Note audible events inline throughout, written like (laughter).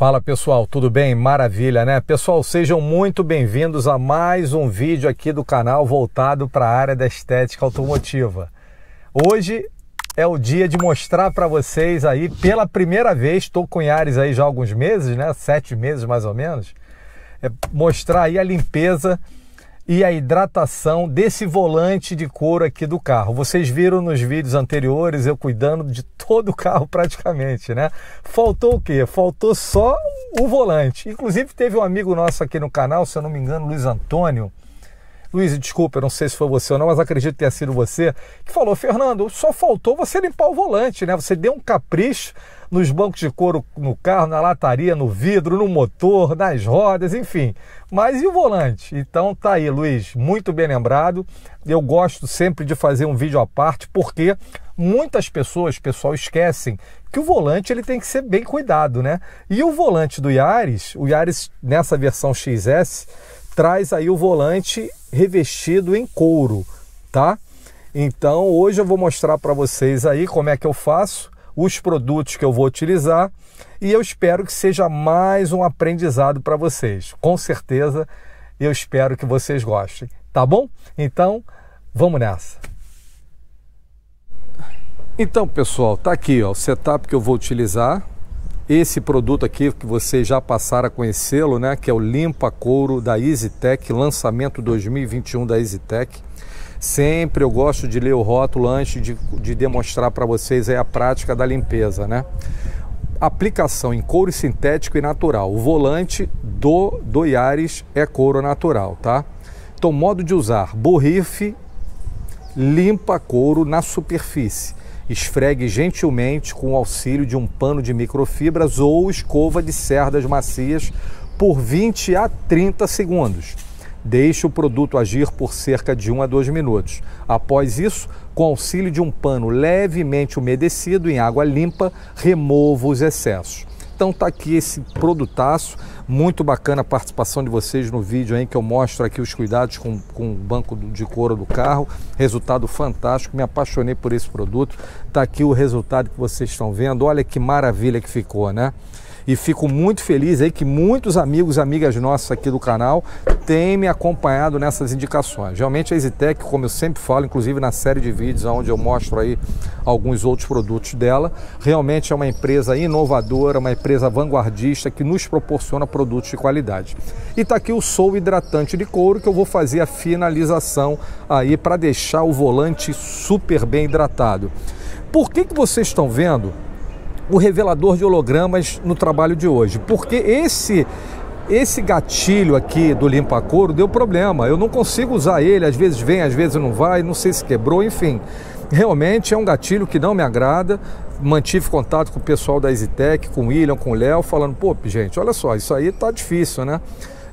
Fala pessoal, tudo bem? Maravilha, né? Pessoal, sejam muito bem-vindos a mais um vídeo aqui do canal voltado para a área da estética automotiva. Hoje é o dia de mostrar para vocês aí pela primeira vez, estou com Yaris aí já há alguns meses, né? Sete meses mais ou menos, é mostrar aí a limpeza e a hidratação desse volante de couro aqui do carro. Vocês viram nos vídeos anteriores eu cuidando de todo o carro (laughs) praticamente, né? Faltou o quê? Faltou só o volante. Inclusive teve um amigo nosso aqui no canal, se eu não me engano, Luiz Antônio, Luiz, desculpa, eu não sei se foi você ou não, mas acredito que tenha sido você, que falou, Fernando, só faltou você limpar o volante, né? Você deu um capricho nos bancos de couro no carro, na lataria, no vidro, no motor, nas rodas, enfim. Mas e o volante? Então tá aí, Luiz, muito bem lembrado. Eu gosto sempre de fazer um vídeo à parte, porque muitas pessoas, pessoal, esquecem que o volante ele tem que ser bem cuidado, né? E o volante do Yaris, o Yaris nessa versão XS, traz aí o volante revestido em couro, tá? Então hoje eu vou mostrar para vocês aí como é que eu faço, os produtos que eu vou utilizar e eu espero que seja mais um aprendizado para vocês. Com certeza eu espero que vocês gostem, tá bom? Então vamos nessa. Então pessoal, tá aqui ó, o setup que eu vou utilizar, esse produto aqui que vocês já passaram a conhecê-lo, né, que é o Limpa Couro da EasyTech, lançamento 2021 da EasyTech. Sempre eu gosto de ler o rótulo antes de, de demonstrar para vocês aí a prática da limpeza, né? Aplicação em couro sintético e natural. O volante do Doiares é couro natural, tá? Então, modo de usar: borrife limpa couro na superfície. Esfregue gentilmente com o auxílio de um pano de microfibras ou escova de cerdas macias por 20 a 30 segundos. Deixe o produto agir por cerca de 1 a 2 minutos. Após isso, com auxílio de um pano levemente umedecido em água limpa, remova os excessos. Então tá aqui esse produtaço, muito bacana a participação de vocês no vídeo em que eu mostro aqui os cuidados com, com o banco de couro do carro, resultado fantástico, me apaixonei por esse produto, tá aqui o resultado que vocês estão vendo, olha que maravilha que ficou, né? e fico muito feliz aí que muitos amigos e amigas nossas aqui do canal têm me acompanhado nessas indicações. Realmente a EasyTech, como eu sempre falo, inclusive na série de vídeos onde eu mostro aí alguns outros produtos dela, realmente é uma empresa inovadora, uma empresa vanguardista que nos proporciona produtos de qualidade. E está aqui o Sou Hidratante de Couro que eu vou fazer a finalização aí para deixar o volante super bem hidratado. Por que, que vocês estão vendo o revelador de hologramas no trabalho de hoje, porque esse esse gatilho aqui do limpa couro deu problema. Eu não consigo usar ele, às vezes vem, às vezes não vai, não sei se quebrou, enfim. Realmente é um gatilho que não me agrada. Mantive contato com o pessoal da EasyTech, com o William, com o Léo, falando: pô, gente, olha só, isso aí tá difícil, né?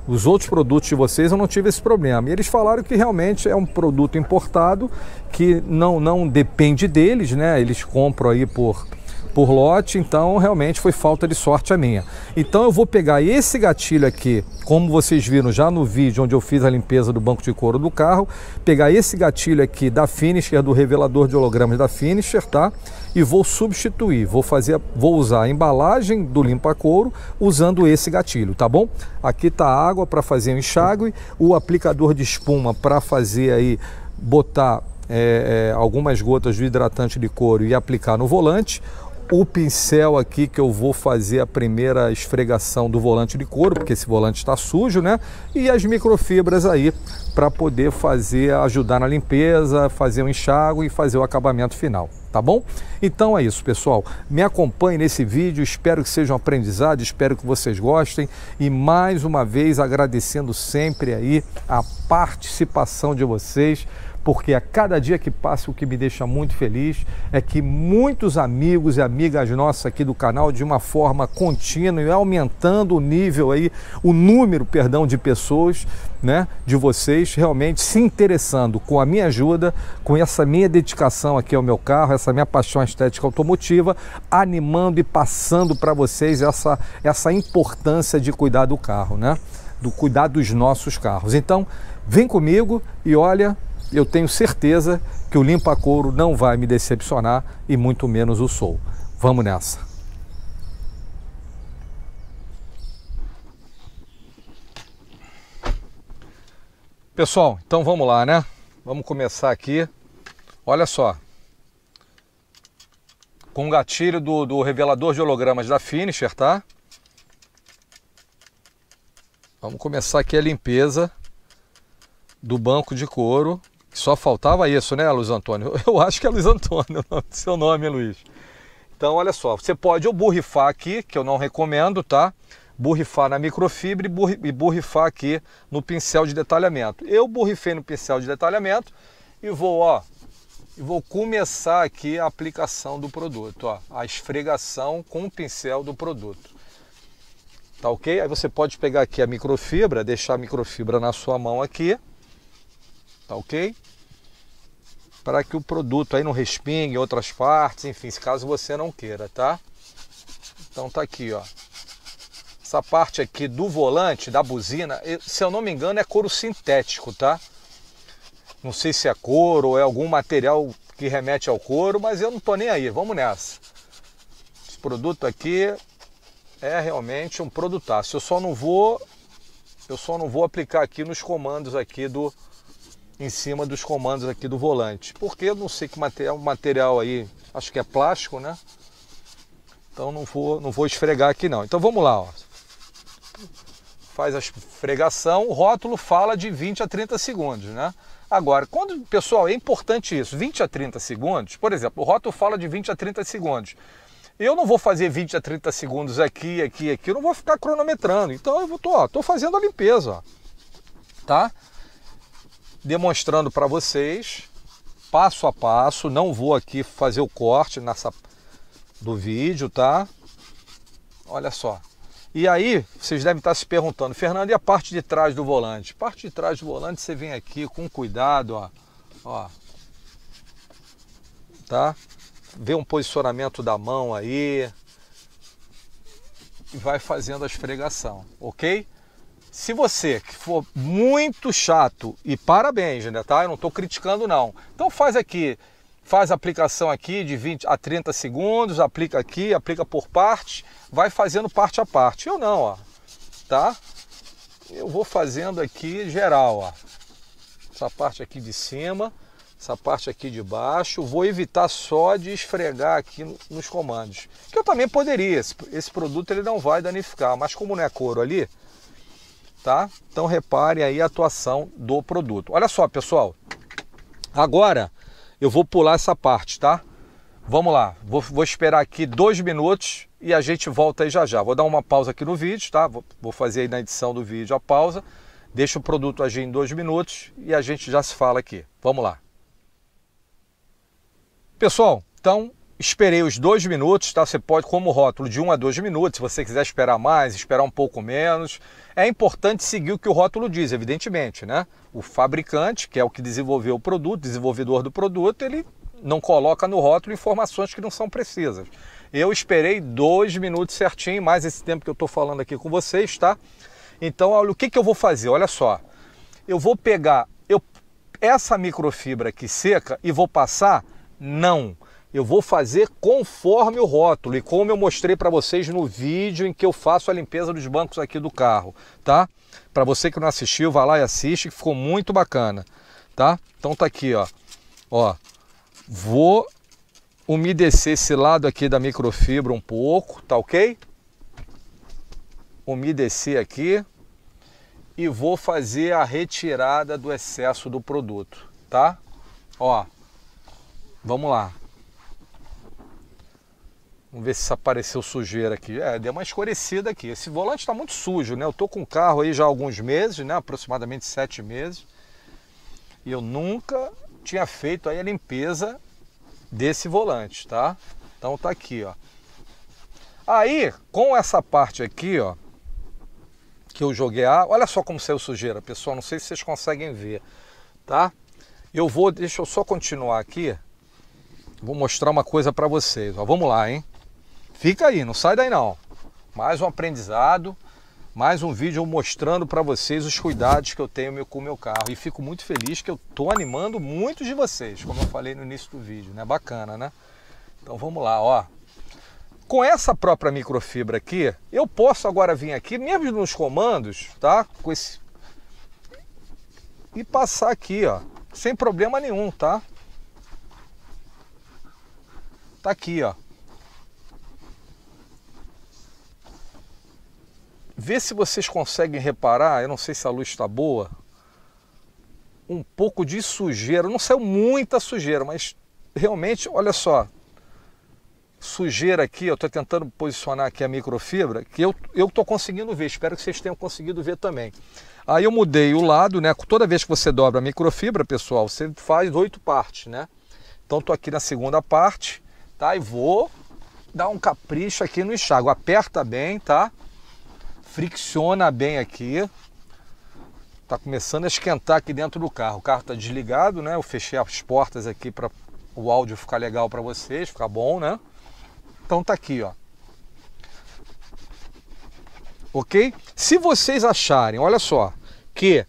os outros produtos de vocês eu não tive esse problema. E eles falaram que realmente é um produto importado que não, não depende deles, né? Eles compram aí por por lote, então realmente foi falta de sorte a minha. Então eu vou pegar esse gatilho aqui, como vocês viram já no vídeo onde eu fiz a limpeza do banco de couro do carro, pegar esse gatilho aqui da Finisher, do revelador de hologramas da Finisher, tá? E vou substituir, vou fazer, vou usar a embalagem do limpa couro usando esse gatilho, tá bom? Aqui tá a água para fazer o enxágue, o aplicador de espuma para fazer aí botar é, é, algumas gotas do hidratante de couro e aplicar no volante, o pincel aqui que eu vou fazer a primeira esfregação do volante de couro, porque esse volante está sujo, né? E as microfibras aí para poder fazer, ajudar na limpeza, fazer o enxágue e fazer o acabamento final, tá bom? Então é isso, pessoal. Me acompanhe nesse vídeo, espero que seja um aprendizado, espero que vocês gostem e mais uma vez agradecendo sempre aí a participação de vocês porque a cada dia que passa o que me deixa muito feliz é que muitos amigos e amigas nossas aqui do canal, de uma forma contínua e aumentando o nível aí, o número, perdão, de pessoas, né, de vocês realmente se interessando com a minha ajuda, com essa minha dedicação aqui ao meu carro, essa minha paixão estética automotiva, animando e passando para vocês essa, essa importância de cuidar do carro, né? Do cuidar dos nossos carros. Então, vem comigo e olha, eu tenho certeza que o limpa couro não vai me decepcionar e muito menos o Soul. Vamos nessa. Pessoal, então vamos lá, né? Vamos começar aqui. Olha só. Com o gatilho do, do revelador de hologramas da Finisher, tá? Vamos começar aqui a limpeza do banco de couro só faltava isso, né, Luiz Antônio? (laughs) Eu acho que é Luiz Antônio, (laughs) seu nome, é Luiz. Então, olha só, você pode ou borrifar aqui, que eu não recomendo, tá? Borrifar na microfibra e borrifar aqui no pincel de detalhamento. Eu borrifei no pincel de detalhamento e vou, ó, e vou começar aqui a aplicação do produto, ó, a esfregação com o pincel do produto. Tá ok? Aí você pode pegar aqui a microfibra, deixar a microfibra na sua mão aqui, tá ok? Para que o produto aí não respingue em outras partes, enfim, caso você não queira, tá? Então tá aqui, ó. Essa parte aqui do volante, da buzina, se eu não me engano é couro sintético, tá? Não sei se é couro ou é algum material que remete ao couro, mas eu não tô nem aí, vamos nessa. Esse produto aqui é realmente um produtaço. Eu só não vou eu só não vou aplicar aqui nos comandos aqui do em cima dos comandos aqui do volante. Porque eu não sei que material, material aí, acho que é plástico, né? Então não vou, não vou esfregar aqui não. Então vamos lá, ó. Faz a esfregação, o rótulo fala de 20 a 30 segundos, né? Agora, quando, pessoal, é importante isso, 20 a 30 segundos, por exemplo, o rótulo fala de 20 a 30 segundos. Eu não vou fazer 20 a 30 segundos aqui, aqui, aqui, eu não vou ficar cronometrando. Então eu vou, tô, ó, tô fazendo a limpeza, ó. Tá? demonstrando para vocês passo a passo. Não vou aqui fazer o corte nessa do vídeo, tá? Olha só. E aí, vocês devem estar se perguntando, Fernando, e a parte de trás do volante? Parte de trás do volante você vem aqui com cuidado, ó. ó tá? Vê um posicionamento da mão aí. E vai fazendo a esfregação, ok? Se você for muito chato, e parabéns, né, tá? Eu não estou criticando não. Então faz aqui, faz a aplicação aqui de 20 a 30 segundos, aplica aqui, aplica por parte, vai fazendo parte a parte. Eu não, ó, tá? Eu vou fazendo aqui geral, ó. Essa parte aqui de cima, essa parte aqui de baixo, vou evitar só de esfregar aqui nos comandos. Que eu também poderia, esse produto ele não vai danificar, mas como não é couro ali, tá? Então repare aí a atuação do produto. Olha só, pessoal. Agora eu vou pular essa parte, tá? Vamos lá, vou, vou, esperar aqui dois minutos e a gente volta aí já já. Vou dar uma pausa aqui no vídeo, tá? Vou, vou fazer aí na edição do vídeo a pausa. Deixa o produto agir em dois minutos e a gente já se fala aqui. Vamos lá. Pessoal, então Esperei os dois minutos, tá? Você pode, como rótulo, de um a dois minutos, se você quiser esperar mais, esperar um pouco menos. É importante seguir o que o rótulo diz, evidentemente, né? O fabricante, que é o que desenvolveu o produto, desenvolvedor do produto, ele não coloca no rótulo informações que não são precisas. Eu esperei dois minutos certinho, mais esse tempo que eu estou falando aqui com vocês, tá? Então, olha, o que, que eu vou fazer? Olha só, eu vou pegar eu, essa microfibra aqui seca e vou passar? Não eu vou fazer conforme o rótulo e como eu mostrei para vocês no vídeo em que eu faço a limpeza dos bancos aqui do carro, tá? Para você que não assistiu, vá lá e assiste, que ficou muito bacana, tá? Então tá aqui, ó. Ó. Vou umedecer esse lado aqui da microfibra um pouco, tá OK? Umedecer aqui e vou fazer a retirada do excesso do produto, tá? Ó. Vamos lá. Vamos ver se apareceu sujeira aqui. É, deu uma escurecida aqui. Esse volante está muito sujo, né? Eu tô com o carro aí já há alguns meses, né? Aproximadamente sete meses. E eu nunca tinha feito aí a limpeza desse volante, tá? Então tá aqui, ó. Aí, com essa parte aqui, ó, que eu joguei a, olha só como saiu sujeira, pessoal, não sei se vocês conseguem ver, tá? Eu vou, deixa eu só continuar aqui. Vou mostrar uma coisa para vocês, ó. Vamos lá, hein? Fica aí, não sai daí não. Mais um aprendizado, mais um vídeo mostrando para vocês os cuidados que eu tenho com o meu carro. E fico muito feliz que eu estou animando muitos de vocês, como eu falei no início do vídeo, né? Bacana, né? Então vamos lá, ó. Com essa própria microfibra aqui, eu posso agora vir aqui, mesmo nos comandos, tá? Com esse... E passar aqui, ó, sem problema nenhum, tá? Tá aqui, ó. Vê se vocês conseguem reparar, eu não sei se a luz está boa, um pouco de sujeira. Não saiu muita sujeira, mas realmente, olha só, sujeira aqui, eu estou tentando posicionar aqui a microfibra, que eu estou conseguindo ver, espero que vocês tenham conseguido ver também. Aí eu mudei o lado, né? Toda vez que você dobra a microfibra, pessoal, você faz oito partes, né? Então estou aqui na segunda parte, tá? E vou dar um capricho aqui no enxágue. Aperta bem, tá? fricciona bem aqui. Tá começando a esquentar aqui dentro do carro. O carro tá desligado, né? Eu fechei as portas aqui para o áudio ficar legal para vocês, ficar bom, né? Então tá aqui, ó. OK? Se vocês acharem, olha só, que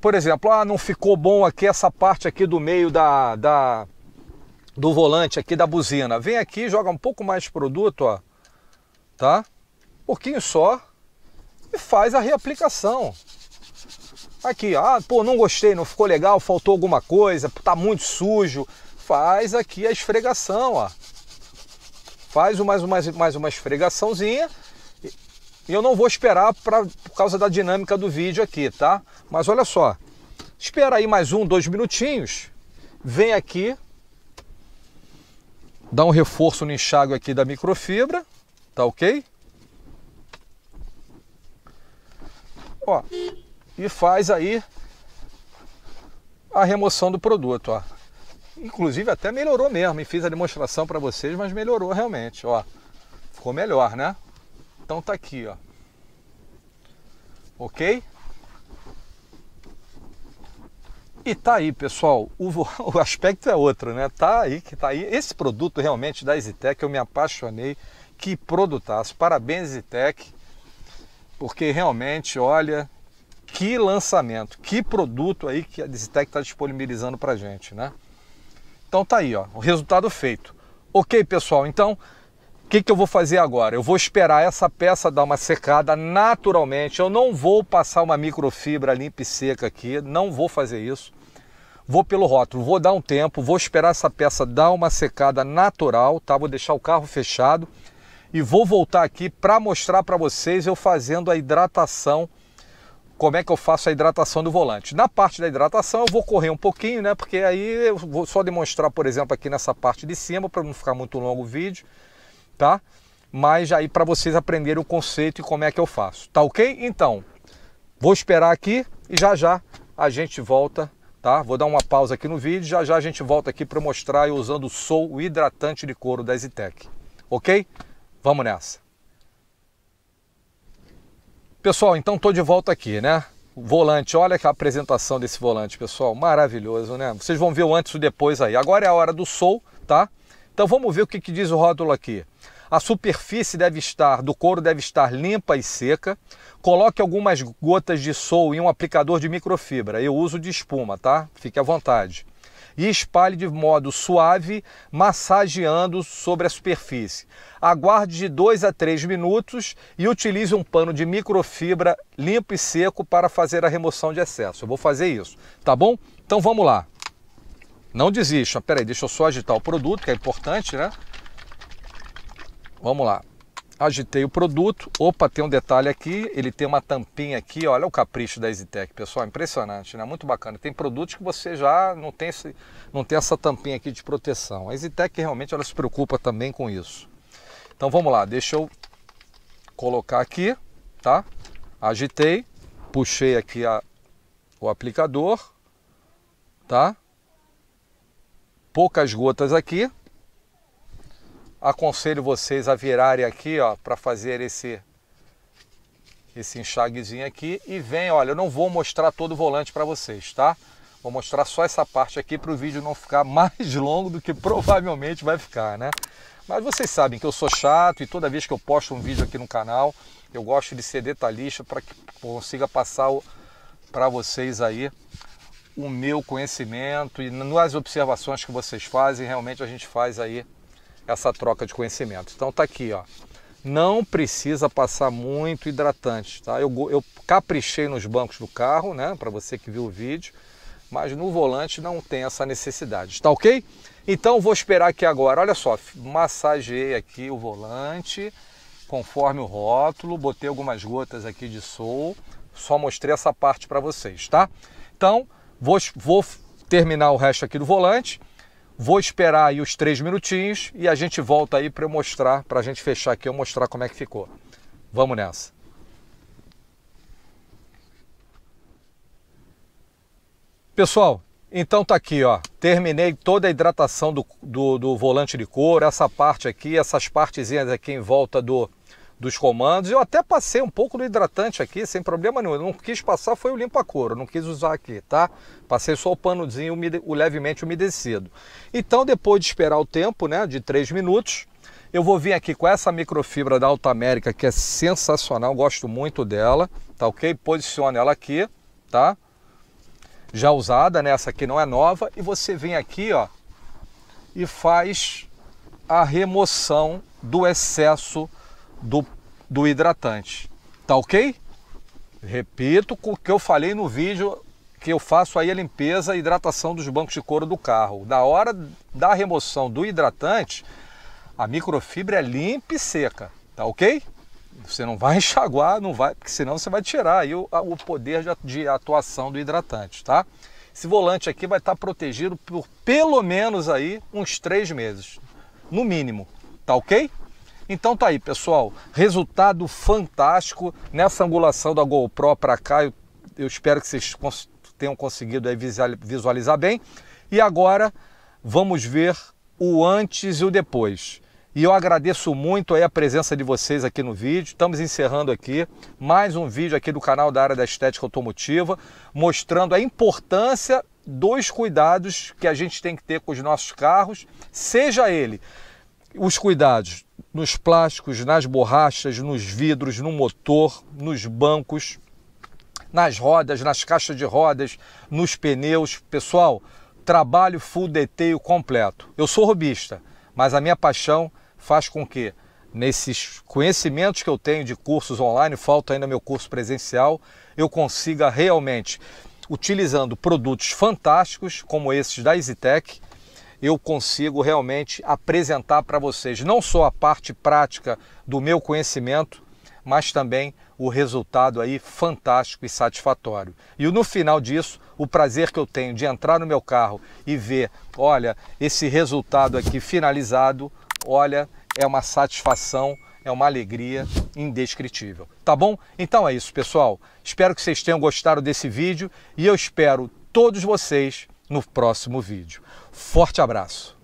por exemplo, ah, não ficou bom aqui essa parte aqui do meio da, da do volante aqui da buzina. Vem aqui, joga um pouco mais de produto, ó. Tá? Um pouquinho só, e faz a reaplicação. Aqui, ah, pô, não gostei, não ficou legal, faltou alguma coisa, tá muito sujo. Faz aqui a esfregação, ó. Faz mais uma, mais uma esfregaçãozinha e eu não vou esperar pra, por causa da dinâmica do vídeo aqui, tá? Mas olha só, espera aí mais um, dois minutinhos, vem aqui, dá um reforço no enxágue aqui da microfibra, tá ok? ó, e faz aí a remoção do produto, ó. Inclusive até melhorou mesmo, e fiz a demonstração para vocês, mas melhorou realmente, ó. Ficou melhor, né? Então tá aqui, ó. OK? E tá aí, pessoal, o, (laughs) o, aspecto é outro, né? Tá aí que tá aí. Esse produto realmente da EasyTech, eu me apaixonei. Que produtaço. Parabéns, EasyTech porque realmente, olha, que lançamento, que produto aí que a Dizitec está disponibilizando para gente, né? Então tá aí, ó, o resultado feito. Ok, pessoal, então o que, que eu vou fazer agora? Eu vou esperar essa peça dar uma secada naturalmente. Eu não vou passar uma microfibra limpa e seca aqui, não vou fazer isso. Vou pelo rótulo, vou dar um tempo, vou esperar essa peça dar uma secada natural, tá? Vou deixar o carro fechado e vou voltar aqui para mostrar para vocês eu fazendo a hidratação, como é que eu faço a hidratação do volante. Na parte da hidratação eu vou correr um pouquinho, né? Porque aí eu vou só demonstrar, por exemplo, aqui nessa parte de cima, para não ficar muito longo o vídeo, tá? Mas aí para vocês aprenderem o conceito e como é que eu faço, tá ok? Então, vou esperar aqui e já já a gente volta Tá? Vou dar uma pausa aqui no vídeo, já já a gente volta aqui para mostrar eu usando o Sol, o hidratante de couro da Zitec, ok? Vamos nessa. Pessoal, então estou de volta aqui, né? Volante, olha que apresentação desse volante, pessoal. Maravilhoso, né? Vocês vão ver o antes e o depois aí. Agora é a hora do sol, tá? Então vamos ver o que, que diz o rótulo aqui. A superfície deve estar, do couro deve estar limpa e seca. Coloque algumas gotas de sol em um aplicador de microfibra. Eu uso de espuma, tá? Fique à vontade e espalhe de modo suave, massageando sobre a superfície. Aguarde de 2 a 3 minutos e utilize um pano de microfibra limpo e seco para fazer a remoção de excesso. Eu vou fazer isso, tá bom? Então vamos lá. Não desista. Peraí, deixa eu só agitar o produto, que é importante, né? Vamos lá agitei o produto. Opa, tem um detalhe aqui, ele tem uma tampinha aqui, olha o capricho da EasyTech, pessoal, impressionante, né? Muito bacana. Tem produtos que você já não tem, esse, não tem essa tampinha aqui de proteção. A EasyTech realmente ela se preocupa também com isso. Então vamos lá, deixa eu colocar aqui, tá? Agitei, puxei aqui a, o aplicador, tá? Poucas gotas aqui, aconselho vocês a virarem aqui, ó, para fazer esse esse enxaguezinho aqui e vem, olha, eu não vou mostrar todo o volante para vocês, tá? Vou mostrar só essa parte aqui para o vídeo não ficar (laughs) mais longo do que provavelmente vai ficar, né? Mas vocês sabem que eu sou chato e toda vez que eu posto um vídeo aqui no canal, eu gosto de ser detalhista para que consiga passar para vocês aí o meu conhecimento e nas observações que vocês fazem, realmente a gente faz aí essa troca de conhecimento. Então tá aqui, ó. Não precisa passar muito hidratante, tá? Eu, eu caprichei nos bancos do carro, né? Para você que viu o vídeo, mas no volante não tem essa necessidade, tá ok? Então vou esperar aqui agora. Olha só, massageei aqui o volante conforme o rótulo, botei algumas gotas aqui de sol, só mostrei essa parte para vocês, tá? Então vou, vou terminar o resto aqui do volante Vou esperar aí os três minutinhos e a gente volta aí para eu mostrar, para a gente fechar aqui, eu mostrar como é que ficou. Vamos nessa. Pessoal, então tá aqui, ó. Terminei toda a hidratação do, do, do volante de couro, essa parte aqui, essas partezinhas aqui em volta do, dos comandos. Eu até passei um pouco do hidratante aqui, sem problema nenhum. Eu não quis passar, foi o limpa-couro, não quis usar aqui, tá? Passei só o panozinho o levemente umedecido. Então, depois de esperar o tempo, né, de 3 minutos, eu vou vir aqui com essa microfibra da Alta América, que é sensacional, gosto muito dela, tá ok? Posicione ela aqui, tá? Já usada, né? Essa aqui não é nova. E você vem aqui, ó, e faz a remoção do excesso do, do hidratante. Tá ok? Repito o que eu falei no vídeo que eu faço aí a limpeza e hidratação dos bancos de couro do carro. na hora da remoção do hidratante, a microfibra é limpa e seca, tá ok? Você não vai (laughs) enxaguar, não vai, porque senão você vai tirar aí o, o poder de, de atuação do hidratante, tá? Esse volante aqui vai estar protegido por pelo menos aí uns três meses, no mínimo, tá ok? Então tá aí, pessoal. Resultado fantástico nessa angulação da GoPro para cá. Eu, eu, espero que vocês cons tenham conseguido visualizar bem. E agora vamos ver o antes e o depois. E eu agradeço muito a presença de vocês aqui no vídeo. Estamos encerrando aqui mais um vídeo aqui do canal da área da estética automotiva, mostrando a importância dos cuidados que a gente tem que ter com os nossos carros, seja ele os cuidados nos plásticos, nas borrachas, nos vidros, no motor, nos bancos, nas rodas, nas caixas de rodas, nos pneus. Pessoal, trabalho full detail completo. Eu sou robista, mas a minha paixão faz com que nesses conhecimentos que eu tenho de cursos online, falta ainda meu curso presencial, eu consiga realmente utilizando produtos fantásticos como esses da EasyTech, eu consigo realmente apresentar para vocês não só a parte prática do meu conhecimento, mas também o resultado aí fantástico e satisfatório. E no final disso, o prazer que eu tenho de entrar no meu carro e ver, olha, esse resultado aqui finalizado, olha, é uma satisfação, é uma alegria indescritível. Tá bom? Então é isso, pessoal. Espero que vocês tenham gostado desse vídeo e eu espero todos vocês no próximo vídeo. Forte abraço!